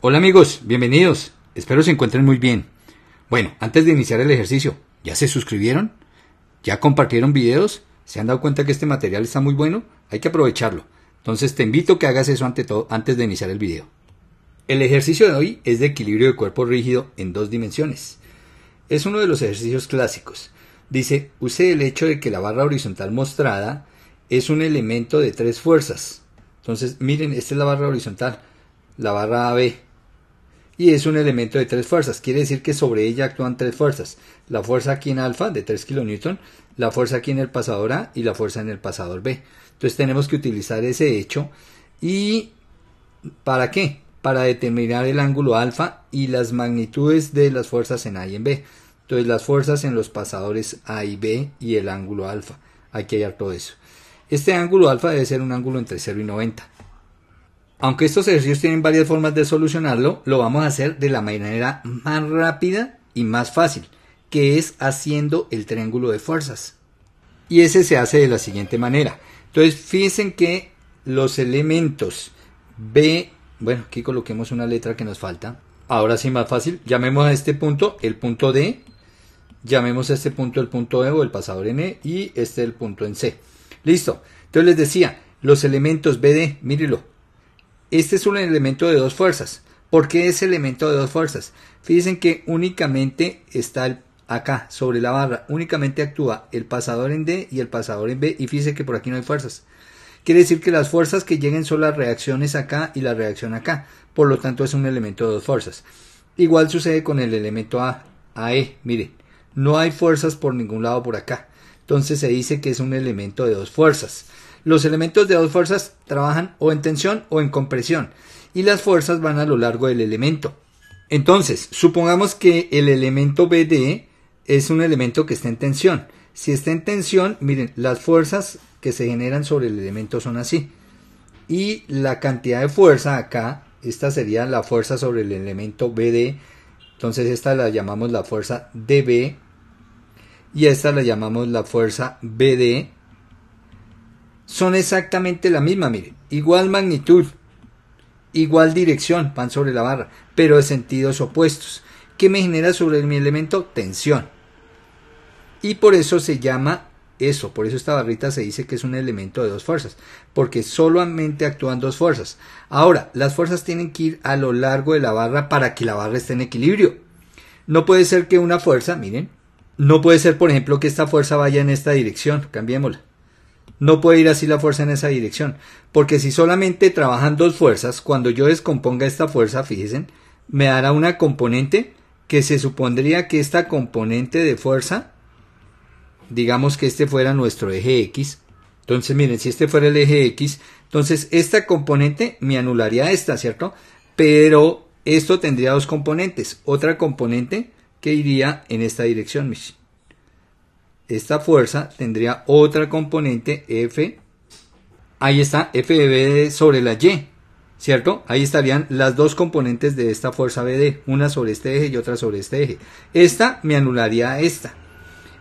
Hola amigos, bienvenidos. Espero se encuentren muy bien. Bueno, antes de iniciar el ejercicio, ¿ya se suscribieron? ¿Ya compartieron videos? ¿Se han dado cuenta que este material está muy bueno? Hay que aprovecharlo. Entonces te invito a que hagas eso ante todo, antes de iniciar el video. El ejercicio de hoy es de equilibrio de cuerpo rígido en dos dimensiones. Es uno de los ejercicios clásicos. Dice, use el hecho de que la barra horizontal mostrada es un elemento de tres fuerzas. Entonces, miren, esta es la barra horizontal, la barra AB, y es un elemento de tres fuerzas. Quiere decir que sobre ella actúan tres fuerzas. La fuerza aquí en alfa de 3 kN, la fuerza aquí en el pasador A y la fuerza en el pasador B. Entonces tenemos que utilizar ese hecho. ¿Y para qué? Para determinar el ángulo alfa y las magnitudes de las fuerzas en A y en B. Entonces las fuerzas en los pasadores A y B y el ángulo alfa. Hay que hallar todo eso. Este ángulo alfa debe ser un ángulo entre 0 y 90. Aunque estos ejercicios tienen varias formas de solucionarlo, lo vamos a hacer de la manera más rápida y más fácil, que es haciendo el triángulo de fuerzas. Y ese se hace de la siguiente manera. Entonces, fíjense que los elementos B, bueno, aquí coloquemos una letra que nos falta. Ahora sí, más fácil. Llamemos a este punto el punto D, llamemos a este punto el punto E o el pasador en E y este el punto en C. Listo. Entonces les decía, los elementos BD, mírenlo. Este es un elemento de dos fuerzas. ¿Por qué es elemento de dos fuerzas? Fíjense que únicamente está acá, sobre la barra, únicamente actúa el pasador en D y el pasador en B. Y fíjense que por aquí no hay fuerzas. Quiere decir que las fuerzas que lleguen son las reacciones acá y la reacción acá. Por lo tanto, es un elemento de dos fuerzas. Igual sucede con el elemento A, AE. Miren, no hay fuerzas por ningún lado por acá. Entonces se dice que es un elemento de dos fuerzas. Los elementos de dos fuerzas trabajan o en tensión o en compresión y las fuerzas van a lo largo del elemento. Entonces, supongamos que el elemento BD es un elemento que está en tensión. Si está en tensión, miren, las fuerzas que se generan sobre el elemento son así. Y la cantidad de fuerza acá, esta sería la fuerza sobre el elemento BD. Entonces esta la llamamos la fuerza DB y esta la llamamos la fuerza BD son exactamente la misma, miren, igual magnitud, igual dirección, van sobre la barra, pero de sentidos opuestos. ¿Qué me genera sobre mi elemento? Tensión. Y por eso se llama eso, por eso esta barrita se dice que es un elemento de dos fuerzas, porque solamente actúan dos fuerzas. Ahora, las fuerzas tienen que ir a lo largo de la barra para que la barra esté en equilibrio. No puede ser que una fuerza, miren, no puede ser, por ejemplo, que esta fuerza vaya en esta dirección, cambiémosla. No puede ir así la fuerza en esa dirección, porque si solamente trabajan dos fuerzas, cuando yo descomponga esta fuerza, fíjense, me dará una componente que se supondría que esta componente de fuerza, digamos que este fuera nuestro eje X, entonces miren, si este fuera el eje X, entonces esta componente me anularía esta, ¿cierto? Pero esto tendría dos componentes, otra componente que iría en esta dirección, mis esta fuerza tendría otra componente F. Ahí está, FBD sobre la Y, ¿cierto? Ahí estarían las dos componentes de esta fuerza BD, una sobre este eje y otra sobre este eje. Esta me anularía a esta.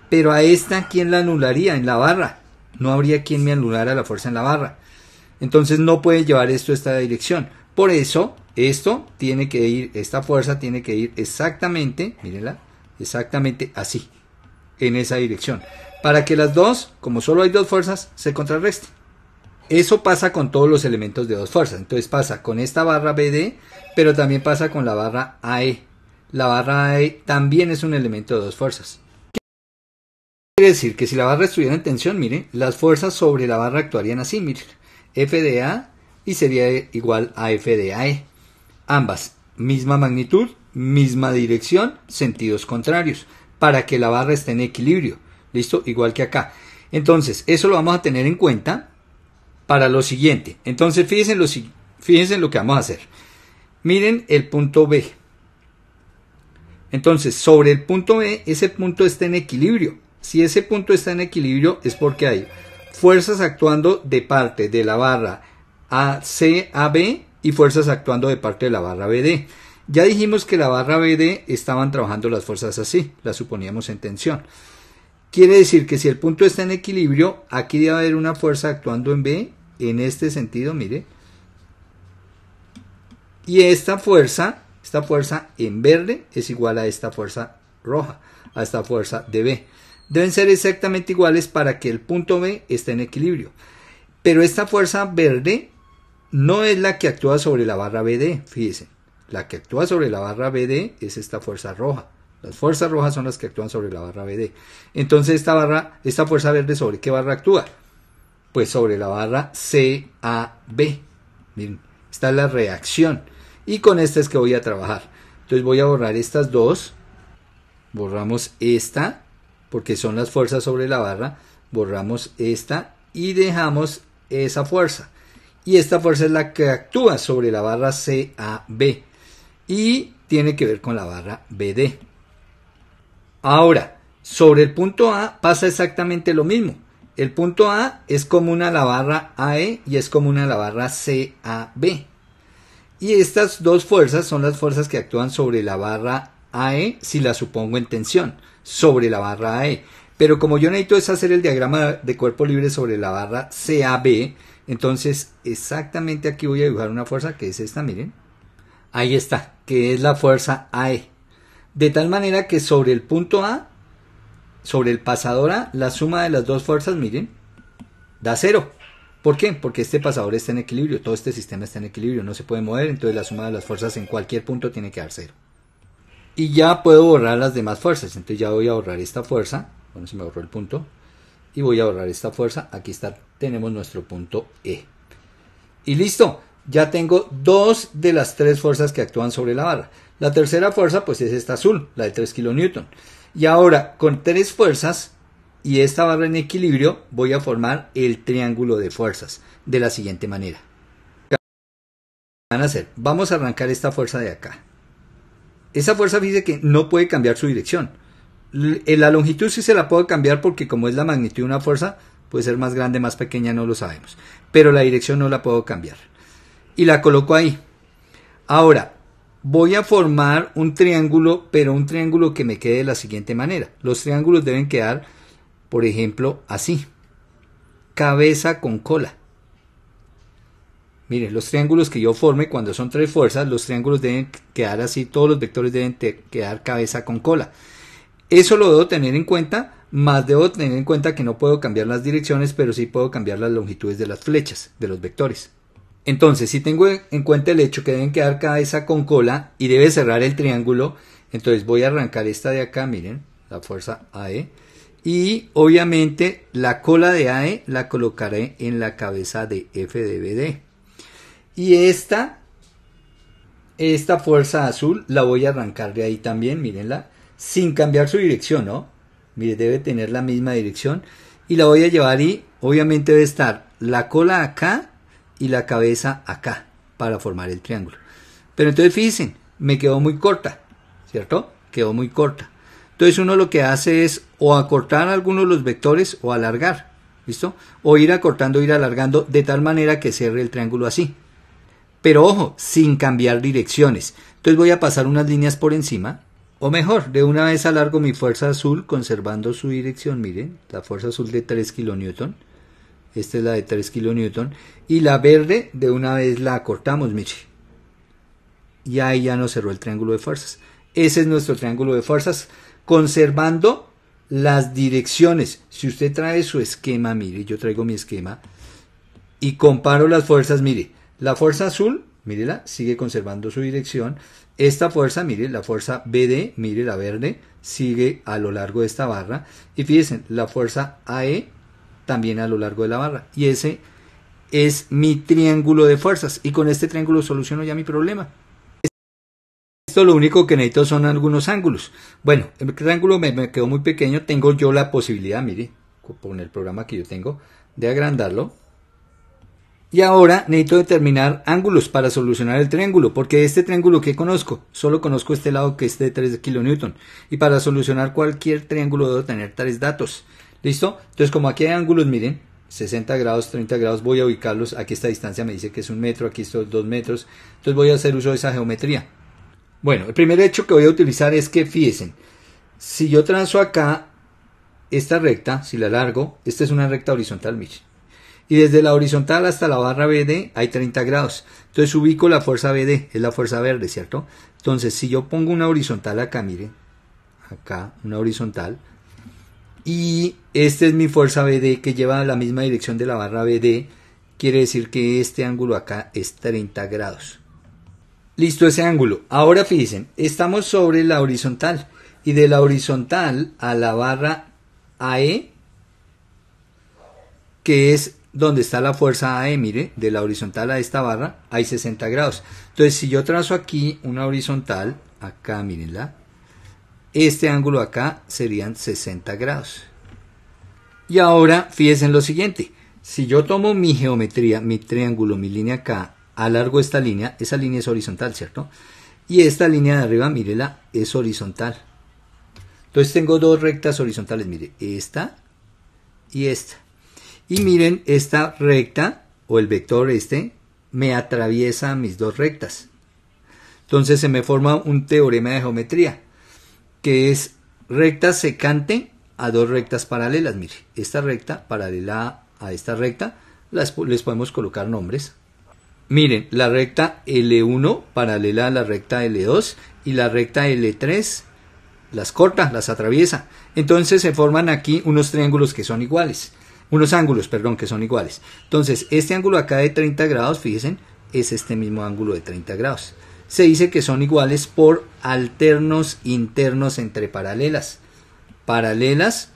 Pero a esta, ¿quién la anularía? En la barra. No habría quien me anulara la fuerza en la barra. Entonces no puede llevar esto a esta dirección. Por eso, esto tiene que ir, esta fuerza tiene que ir exactamente, mírenla, exactamente así en esa dirección. Para que las dos, como solo hay dos fuerzas, se contrarresten. Eso pasa con todos los elementos de dos fuerzas. Entonces pasa con esta barra BD, pero también pasa con la barra AE. La barra AE también es un elemento de dos fuerzas. quiere decir que si la barra estuviera en tensión, miren, las fuerzas sobre la barra actuarían así, miren. F de A y sería igual a F de AE. Ambas, misma magnitud, misma dirección, sentidos contrarios para que la barra esté en equilibrio. ¿Listo? Igual que acá. Entonces, eso lo vamos a tener en cuenta para lo siguiente. Entonces, fíjense lo, fíjense lo que vamos a hacer. Miren el punto B. Entonces, sobre el punto B, ese punto está en equilibrio. Si ese punto está en equilibrio es porque hay fuerzas actuando de parte de la barra ACAB y fuerzas actuando de parte de la barra BD. Ya dijimos que la barra BD estaban trabajando las fuerzas así, las suponíamos en tensión. Quiere decir que si el punto está en equilibrio, aquí debe haber una fuerza actuando en B, en este sentido, mire. Y esta fuerza, esta fuerza en verde es igual a esta fuerza roja, a esta fuerza de B. Deben ser exactamente iguales para que el punto B esté en equilibrio. Pero esta fuerza verde no es la que actúa sobre la barra BD, fíjense. La que actúa sobre la barra BD es esta fuerza roja. Las fuerzas rojas son las que actúan sobre la barra BD. Entonces esta barra, esta fuerza verde sobre qué barra actúa? Pues sobre la barra CAB. Miren, esta es la reacción. Y con esta es que voy a trabajar. Entonces voy a borrar estas dos. Borramos esta, porque son las fuerzas sobre la barra. Borramos esta y dejamos esa fuerza. Y esta fuerza es la que actúa sobre la barra CAB y tiene que ver con la barra BD. Ahora, sobre el punto A pasa exactamente lo mismo. El punto A es común a la barra AE y es común a la barra CAB. Y estas dos fuerzas son las fuerzas que actúan sobre la barra AE si la supongo en tensión, sobre la barra AE. Pero como yo necesito hacer el diagrama de cuerpo libre sobre la barra CAB, entonces exactamente aquí voy a dibujar una fuerza que es esta, miren. Ahí está, que es la fuerza AE. De tal manera que sobre el punto A, sobre el pasador A, la suma de las dos fuerzas, miren, da cero. ¿Por qué? Porque este pasador está en equilibrio, todo este sistema está en equilibrio, no se puede mover, entonces la suma de las fuerzas en cualquier punto tiene que dar cero. Y ya puedo borrar las demás fuerzas, entonces ya voy a borrar esta fuerza, bueno, se me borró el punto, y voy a borrar esta fuerza, aquí está, tenemos nuestro punto E. Y listo, ya tengo dos de las tres fuerzas que actúan sobre la barra. La tercera fuerza, pues es esta azul, la de 3 kN. Y ahora, con tres fuerzas y esta barra en equilibrio, voy a formar el triángulo de fuerzas de la siguiente manera. Van a hacer? Vamos a arrancar esta fuerza de acá. Esa fuerza dice que no puede cambiar su dirección. La longitud sí se la puedo cambiar porque como es la magnitud de una fuerza, puede ser más grande, más pequeña, no lo sabemos. Pero la dirección no la puedo cambiar y la coloco ahí. Ahora, voy a formar un triángulo, pero un triángulo que me quede de la siguiente manera. Los triángulos deben quedar, por ejemplo, así. Cabeza con cola. Miren, los triángulos que yo forme cuando son tres fuerzas, los triángulos deben quedar así, todos los vectores deben quedar cabeza con cola. Eso lo debo tener en cuenta, más debo tener en cuenta que no puedo cambiar las direcciones, pero sí puedo cambiar las longitudes de las flechas, de los vectores. Entonces, si tengo en cuenta el hecho que deben quedar cabeza con cola y debe cerrar el triángulo, entonces voy a arrancar esta de acá, miren, la fuerza AE. Y obviamente la cola de AE la colocaré en la cabeza de FDBD. Y esta, esta fuerza azul la voy a arrancar de ahí también, mirenla, sin cambiar su dirección, ¿no? Miren, debe tener la misma dirección. Y la voy a llevar y obviamente debe estar la cola acá y la cabeza acá para formar el triángulo. Pero entonces fíjense, me quedó muy corta, ¿cierto? Quedó muy corta. Entonces uno lo que hace es o acortar algunos de los vectores o alargar, ¿listo? O ir acortando, ir alargando de tal manera que cierre el triángulo así. Pero ojo, sin cambiar direcciones. Entonces voy a pasar unas líneas por encima. O mejor, de una vez alargo mi fuerza azul conservando su dirección, miren, la fuerza azul de 3 kN. Esta es la de 3 kN Y la verde, de una vez la cortamos, Michi. Y ahí ya nos cerró el triángulo de fuerzas. Ese es nuestro triángulo de fuerzas, conservando las direcciones. Si usted trae su esquema, mire, yo traigo mi esquema y comparo las fuerzas, mire, la fuerza azul, mírela, sigue conservando su dirección. Esta fuerza, mire, la fuerza BD, mire la verde, sigue a lo largo de esta barra. Y fíjense, la fuerza AE también a lo largo de la barra. Y ese es mi triángulo de fuerzas. Y con este triángulo soluciono ya mi problema. Esto lo único que necesito son algunos ángulos. Bueno, el triángulo me, quedó muy pequeño. Tengo yo la posibilidad, mire, con el programa que yo tengo, de agrandarlo. Y ahora necesito determinar ángulos para solucionar el triángulo, porque este triángulo que conozco, solo conozco este lado que es de 3 kN. Y para solucionar cualquier triángulo debo tener tres datos. ¿Listo? Entonces, como aquí hay ángulos, miren, 60 grados, 30 grados, voy a ubicarlos. Aquí esta distancia me dice que es un metro, aquí estos dos metros. Entonces voy a hacer uso de esa geometría. Bueno, el primer hecho que voy a utilizar es que fíjense, si yo trazo acá esta recta, si la largo, esta es una recta horizontal, miren. Y desde la horizontal hasta la barra BD hay 30 grados. Entonces ubico la fuerza BD, es la fuerza verde, ¿cierto? Entonces si yo pongo una horizontal acá, miren, acá una horizontal, y este es mi fuerza BD que lleva la misma dirección de la barra BD. Quiere decir que este ángulo acá es 30 grados. Listo ese ángulo. Ahora fíjense, estamos sobre la horizontal. Y de la horizontal a la barra AE, que es donde está la fuerza AE, mire, de la horizontal a esta barra, hay 60 grados. Entonces, si yo trazo aquí una horizontal, acá, mirenla. Este ángulo acá serían 60 grados. Y ahora fíjense en lo siguiente. Si yo tomo mi geometría, mi triángulo, mi línea acá, alargo esta línea, esa línea es horizontal, ¿cierto? Y esta línea de arriba, mírela, es horizontal. Entonces tengo dos rectas horizontales, mire, esta y esta. Y miren, esta recta, o el vector este, me atraviesa mis dos rectas. Entonces se me forma un teorema de geometría que es recta secante a dos rectas paralelas. Mire, esta recta paralela a esta recta, las, les podemos colocar nombres. Miren, la recta L1 paralela a la recta L2 y la recta L3 las corta, las atraviesa. Entonces se forman aquí unos triángulos que son iguales. Unos ángulos, perdón, que son iguales. Entonces, este ángulo acá de 30 grados, fíjense, es este mismo ángulo de 30 grados se dice que son iguales por alternos internos entre paralelas. Paralelas,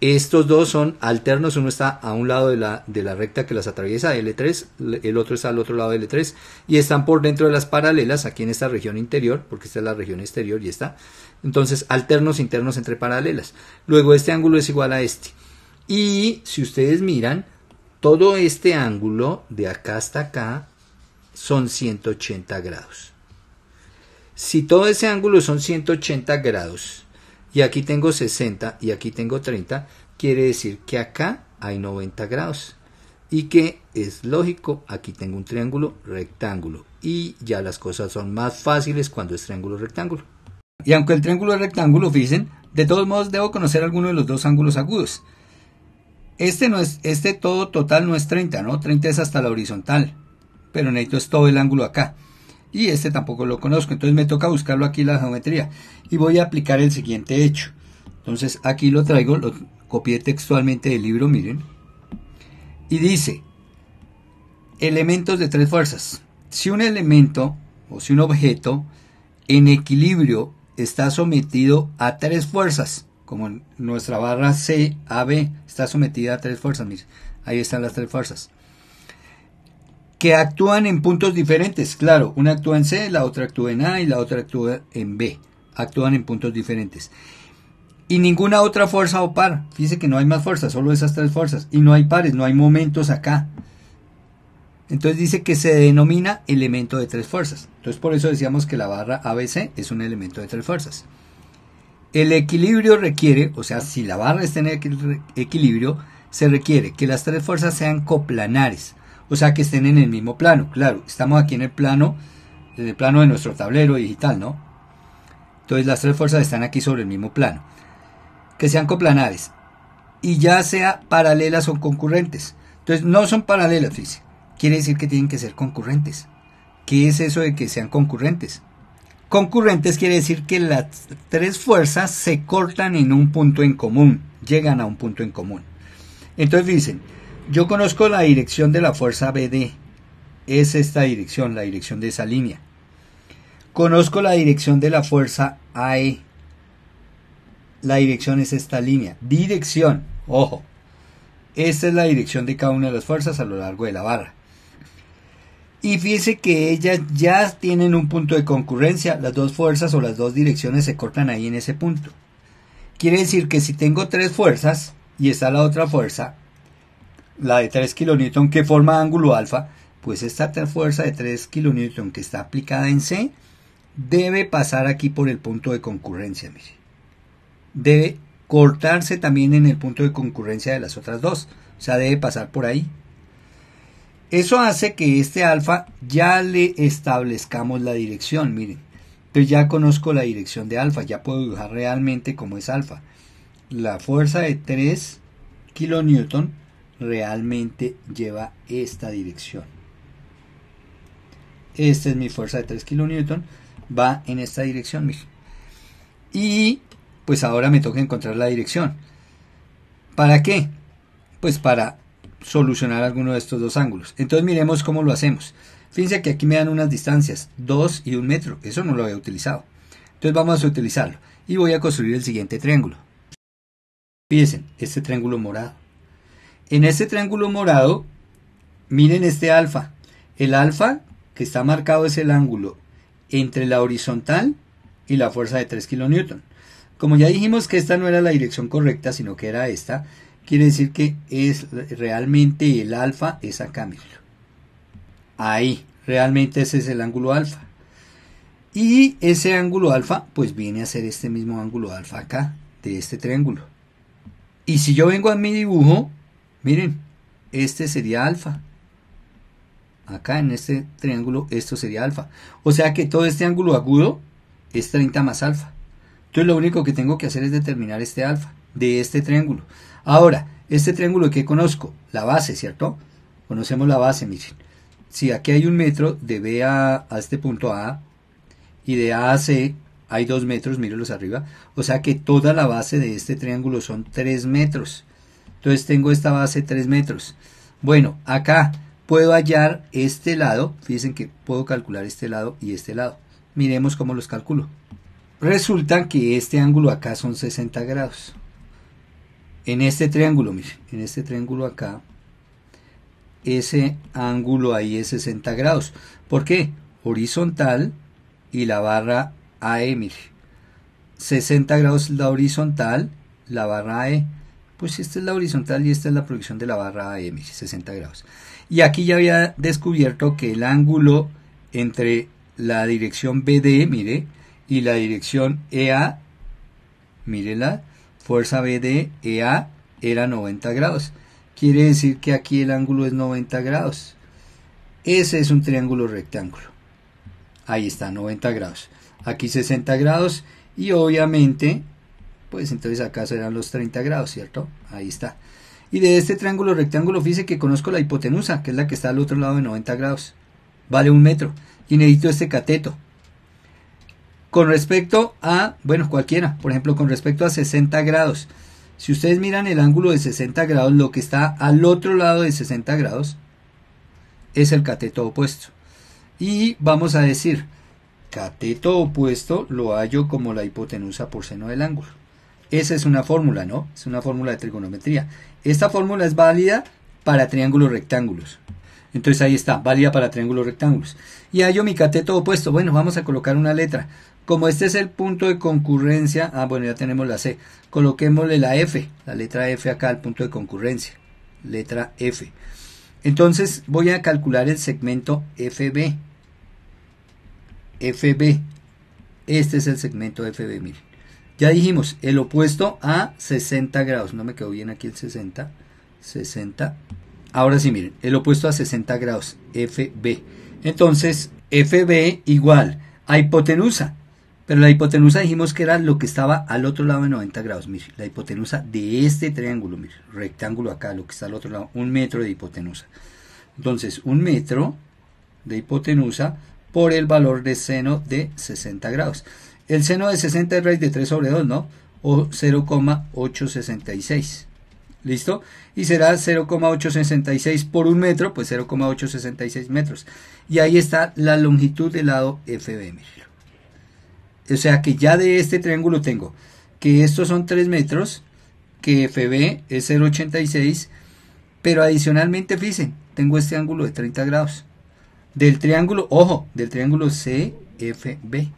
estos dos son alternos, uno está a un lado de la, de la recta que las atraviesa, L3, el otro está al otro lado de L3, y están por dentro de las paralelas, aquí en esta región interior, porque esta es la región exterior y está. Entonces, alternos internos entre paralelas. Luego, este ángulo es igual a este. Y si ustedes miran, todo este ángulo de acá hasta acá son 180 grados. Si todo ese ángulo son 180 grados, y aquí tengo 60 y aquí tengo 30, quiere decir que acá hay 90 grados. Y que es lógico, aquí tengo un triángulo rectángulo. Y ya las cosas son más fáciles cuando es triángulo rectángulo. Y aunque el triángulo es rectángulo, fíjense, de todos modos debo conocer alguno de los dos ángulos agudos. Este, no es, este todo total no es 30, ¿no? 30 es hasta la horizontal pero necesito es todo el ángulo acá. Y este tampoco lo conozco, entonces me toca buscarlo aquí en la geometría. Y voy a aplicar el siguiente hecho. Entonces aquí lo traigo, lo copié textualmente del libro, miren. Y dice, elementos de tres fuerzas. Si un elemento o si un objeto en equilibrio está sometido a tres fuerzas, como nuestra barra CAB está sometida a tres fuerzas, miren, ahí están las tres fuerzas que actúan en puntos diferentes. Claro, una actúa en C, la otra actúa en A y la otra actúa en B. Actúan en puntos diferentes. Y ninguna otra fuerza o par. Fíjese que no hay más fuerzas, solo esas tres fuerzas. Y no hay pares, no hay momentos acá. Entonces dice que se denomina elemento de tres fuerzas. Entonces por eso decíamos que la barra ABC es un elemento de tres fuerzas. El equilibrio requiere, o sea, si la barra está en equilibrio, se requiere que las tres fuerzas sean coplanares. O sea, que estén en el mismo plano. Claro, estamos aquí en el plano, en el plano de nuestro tablero digital, ¿no? Entonces las tres fuerzas están aquí sobre el mismo plano. Que sean coplanares. Y ya sea paralelas o concurrentes. Entonces no son paralelas, dice. Quiere decir que tienen que ser concurrentes. ¿Qué es eso de que sean concurrentes? Concurrentes quiere decir que las tres fuerzas se cortan en un punto en común, llegan a un punto en común. Entonces dicen, yo conozco la dirección de la Fuerza BD. Es esta dirección, la dirección de esa línea. Conozco la dirección de la Fuerza AE. La dirección es esta línea. Dirección. Ojo. Esta es la dirección de cada una de las fuerzas a lo largo de la barra. Y fíjese que ellas ya tienen un punto de concurrencia. Las dos fuerzas o las dos direcciones se cortan ahí en ese punto. Quiere decir que si tengo tres fuerzas y está la otra fuerza, la de 3 kN que forma ángulo alfa, pues esta fuerza de 3 kN que está aplicada en C debe pasar aquí por el punto de concurrencia, Debe cortarse también en el punto de concurrencia de las otras dos, o sea, debe pasar por ahí. Eso hace que este alfa ya le establezcamos la dirección, miren. Entonces ya conozco la dirección de alfa, ya puedo dibujar realmente cómo es alfa. La fuerza de 3 kN realmente lleva esta dirección. Esta es mi fuerza de 3 kN, va en esta dirección. Y pues ahora me toca encontrar la dirección. ¿Para qué? Pues para solucionar alguno de estos dos ángulos. Entonces miremos cómo lo hacemos. Fíjense que aquí me dan unas distancias, 2 y 1 metro. Eso no lo había utilizado. Entonces vamos a utilizarlo. Y voy a construir el siguiente triángulo. Fíjense, este triángulo morado. En este triángulo morado, miren este alfa. El alfa que está marcado es el ángulo entre la horizontal y la fuerza de 3 kN. Como ya dijimos que esta no era la dirección correcta, sino que era esta, quiere decir que es realmente el alfa es acá, mírenlo. Ahí, realmente ese es el ángulo alfa. Y ese ángulo alfa, pues viene a ser este mismo ángulo alfa acá, de este triángulo. Y si yo vengo a mi dibujo Miren, este sería alfa. Acá en este triángulo esto sería alfa. O sea que todo este ángulo agudo es 30 más alfa. Entonces lo único que tengo que hacer es determinar este alfa de este triángulo. Ahora, este triángulo que conozco, la base, ¿cierto? Conocemos la base, miren. Si aquí hay un metro de B a, este punto A y de A a C hay dos metros, mírenlos arriba. O sea que toda la base de este triángulo son tres metros. Entonces tengo esta base 3 metros. Bueno, acá puedo hallar este lado. Fíjense que puedo calcular este lado y este lado. Miremos cómo los calculo. Resulta que este ángulo acá son 60 grados. En este triángulo, miren, en este triángulo acá, ese ángulo ahí es 60 grados. ¿Por qué? Horizontal y la barra AE, miren. 60 grados la horizontal, la barra AE pues esta es la horizontal y esta es la proyección de la barra AM, 60 grados. Y aquí ya había descubierto que el ángulo entre la dirección BD, mire, y la dirección EA, mire la fuerza BD, EA, era 90 grados. Quiere decir que aquí el ángulo es 90 grados. Ese es un triángulo rectángulo. Ahí está, 90 grados. Aquí 60 grados y obviamente pues entonces acá serán los 30 grados, ¿cierto? Ahí está. Y de este triángulo rectángulo, fíjese que conozco la hipotenusa, que es la que está al otro lado de 90 grados. Vale un metro. Y necesito este cateto. Con respecto a, bueno, cualquiera, por ejemplo, con respecto a 60 grados. Si ustedes miran el ángulo de 60 grados, lo que está al otro lado de 60 grados es el cateto opuesto. Y vamos a decir, cateto opuesto lo hallo como la hipotenusa por seno del ángulo. Esa es una fórmula, ¿no? Es una fórmula de trigonometría. Esta fórmula es válida para triángulos rectángulos. Entonces ahí está, válida para triángulos rectángulos. Y yo yo mi cateto opuesto. Bueno, vamos a colocar una letra. Como este es el punto de concurrencia, ah, bueno, ya tenemos la C. Coloquémosle la F, la letra F acá al punto de concurrencia. Letra F. Entonces voy a calcular el segmento FB. FB. Este es el segmento FB, miren. Ya dijimos, el opuesto a 60 grados. No me quedó bien aquí el 60. 60. Ahora sí, miren, el opuesto a 60 grados, FB. Entonces, FB igual a hipotenusa. Pero la hipotenusa dijimos que era lo que estaba al otro lado de 90 grados. Miren, la hipotenusa de este triángulo, miren, rectángulo acá, lo que está al otro lado, un metro de hipotenusa. Entonces, un metro de hipotenusa por el valor de seno de 60 grados. El seno de 60 es raíz de 3 sobre 2, ¿no? O 0,866. ¿Listo? Y será 0,866 por un metro, pues 0,866 metros. Y ahí está la longitud del lado FB, O sea que ya de este triángulo tengo que estos son 3 metros, que FB es 0,86, pero adicionalmente, fíjense, tengo este ángulo de 30 grados. Del triángulo, ojo, del triángulo CFB.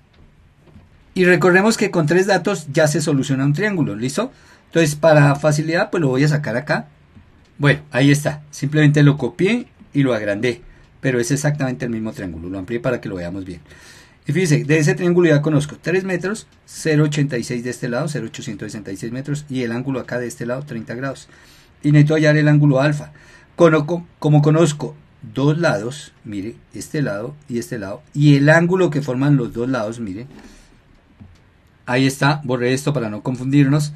Y recordemos que con tres datos ya se soluciona un triángulo, ¿listo? Entonces, para facilidad, pues lo voy a sacar acá. Bueno, ahí está. Simplemente lo copié y lo agrandé. Pero es exactamente el mismo triángulo. Lo amplié para que lo veamos bien. Y fíjense, de ese triángulo ya conozco 3 metros, 0,86 de este lado, 0,866 metros. Y el ángulo acá de este lado, 30 grados. Y necesito hallar el ángulo alfa. Conozco, como conozco dos lados, mire, este lado y este lado. Y el ángulo que forman los dos lados, mire Ahí está, borré esto para no confundirnos.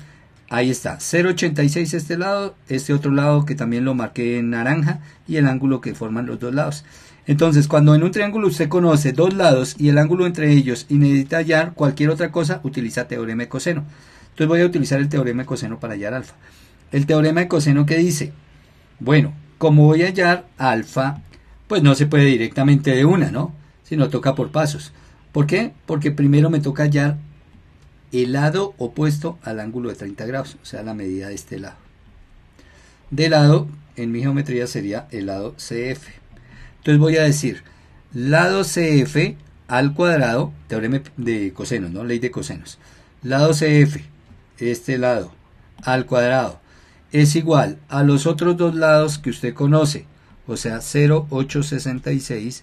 Ahí está, 0.86 este lado, este otro lado que también lo marqué en naranja y el ángulo que forman los dos lados. Entonces, cuando en un triángulo usted conoce dos lados y el ángulo entre ellos y necesita hallar cualquier otra cosa, utiliza teorema de coseno. Entonces voy a utilizar el teorema de coseno para hallar alfa. El teorema de coseno que dice, bueno, como voy a hallar alfa, pues no se puede directamente de una, ¿no? Sino toca por pasos. ¿Por qué? Porque primero me toca hallar el lado opuesto al ángulo de 30 grados, o sea, la medida de este lado. De lado, en mi geometría sería el lado CF. Entonces voy a decir lado CF al cuadrado, teorema de cosenos, ¿no? Ley de cosenos. Lado CF, este lado, al cuadrado, es igual a los otros dos lados que usted conoce, o sea, 0,866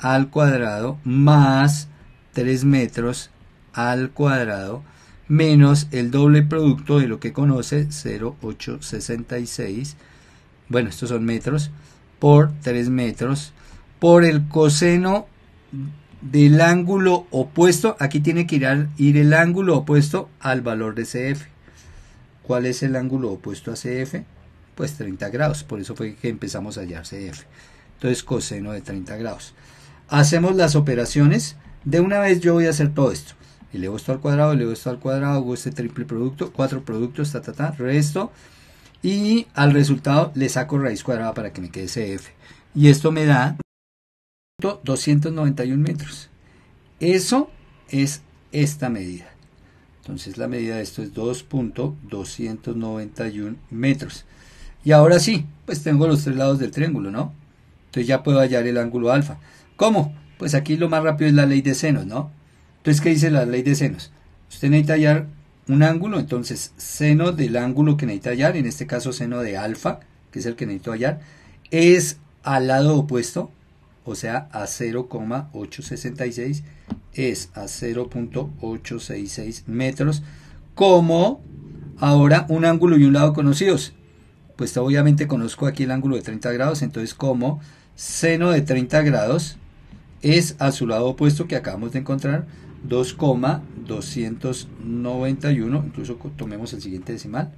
al cuadrado más 3 metros al cuadrado menos el doble producto de lo que conoce 0,866, bueno, estos son metros, por 3 metros, por el coseno del ángulo opuesto, aquí tiene que ir, ir el ángulo opuesto al valor de CF. ¿Cuál es el ángulo opuesto a CF? Pues 30 grados, por eso fue que empezamos a hallar CF. Entonces coseno de 30 grados. Hacemos las operaciones, de una vez yo voy a hacer todo esto elevo esto al cuadrado, elevo esto al cuadrado, hago este triple producto, cuatro productos, ta, ta, ta, resto, y al resultado le saco raíz cuadrada para que me quede F. Y esto me da 291 metros. Eso es esta medida. Entonces la medida de esto es 2.291 metros. Y ahora sí, pues tengo los tres lados del triángulo, ¿no? Entonces ya puedo hallar el ángulo alfa. ¿Cómo? Pues aquí lo más rápido es la ley de senos, ¿no? Entonces, ¿qué dice la ley de senos? Usted necesita hallar un ángulo, entonces seno del ángulo que necesita hallar, en este caso seno de alfa, que es el que necesito hallar, es al lado opuesto, o sea, a 0,866, es a 0.866 metros, como ahora un ángulo y un lado conocidos. Pues obviamente conozco aquí el ángulo de 30 grados, entonces como seno de 30 grados es a su lado opuesto que acabamos de encontrar, 2,291, incluso tomemos el siguiente decimal,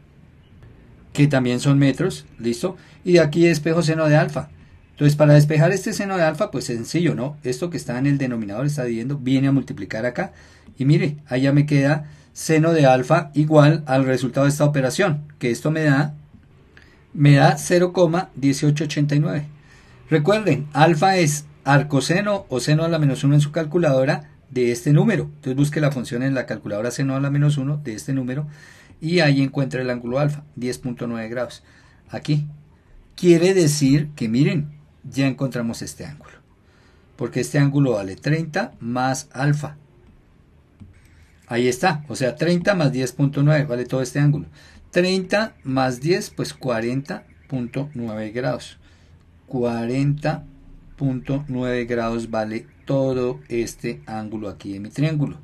que también son metros, ¿listo? Y de aquí despejo seno de alfa. Entonces, para despejar este seno de alfa, pues sencillo, ¿no? Esto que está en el denominador, está dividiendo, viene a multiplicar acá. Y mire, allá me queda seno de alfa igual al resultado de esta operación, que esto me da, me da 0,1889. Recuerden, alfa es arcoseno o seno a la menos 1 en su calculadora, de este número. Entonces busque la función en la calculadora seno a la menos 1 de este número y ahí encuentra el ángulo alfa, 10.9 grados. Aquí. Quiere decir que miren, ya encontramos este ángulo. Porque este ángulo vale 30 más alfa. Ahí está, o sea, 30 más 10.9, vale todo este ángulo. 30 más 10, pues 40.9 grados. 40 9 grados vale todo este ángulo aquí de mi triángulo.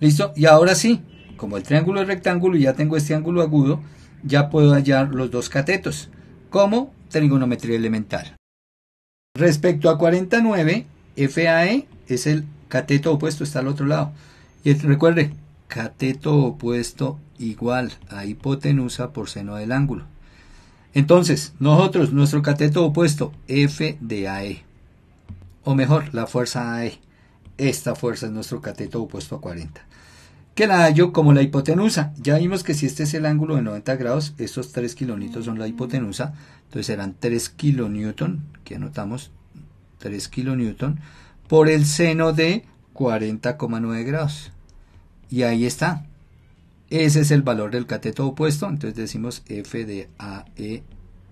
¿Listo? Y ahora sí, como el triángulo es rectángulo y ya tengo este ángulo agudo, ya puedo hallar los dos catetos, como trigonometría elemental. Respecto a 49, FAE es el cateto opuesto, está al otro lado. Y recuerde, cateto opuesto igual a hipotenusa por seno del ángulo. Entonces, nosotros, nuestro cateto opuesto, FDAE o mejor, la fuerza AE. Esta fuerza es nuestro cateto opuesto a 40. Que la e, yo como la hipotenusa. Ya vimos que si este es el ángulo de 90 grados, estos 3 kilonitos son la hipotenusa. Entonces serán 3 kN. que anotamos 3 kN por el seno de 40,9 grados. Y ahí está. Ese es el valor del cateto opuesto. Entonces decimos F de AE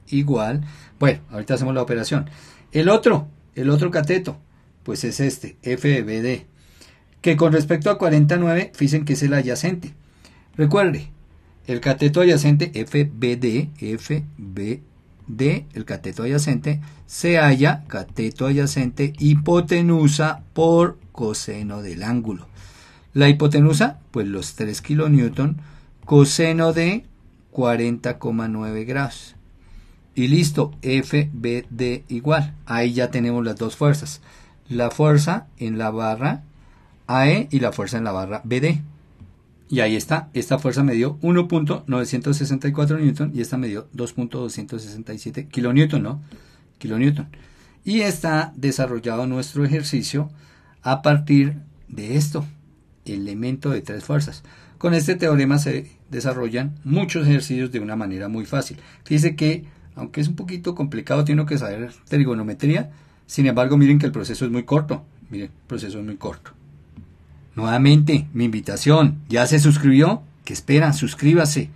igual. Bueno, ahorita hacemos la operación. El otro, el otro cateto, pues es este, FBD, que con respecto a 49, fíjense que es el adyacente. Recuerde, el cateto adyacente FBD, FBD, el cateto adyacente, se halla cateto adyacente hipotenusa por coseno del ángulo. La hipotenusa, pues los 3 kN, coseno de 40,9 grados y listo, FBD igual. Ahí ya tenemos las dos fuerzas. La fuerza en la barra AE y la fuerza en la barra BD. Y ahí está, esta fuerza me dio 1.964 Newton y esta me dio 2.267 kilonewton, ¿no? Y está desarrollado nuestro ejercicio a partir de esto, elemento de tres fuerzas. Con este teorema se desarrollan muchos ejercicios de una manera muy fácil. Fíjese que aunque es un poquito complicado, tiene que saber trigonometría. Sin embargo, miren que el proceso es muy corto. Miren, el proceso es muy corto. Nuevamente, mi invitación. ¿Ya se suscribió? ¿Qué espera? Suscríbase.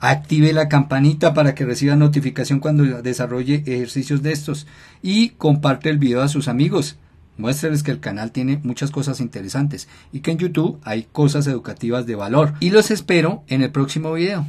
Active la campanita para que reciba notificación cuando desarrolle ejercicios de estos. Y comparte el video a sus amigos. Muéstrales que el canal tiene muchas cosas interesantes y que en YouTube hay cosas educativas de valor. Y los espero en el próximo video.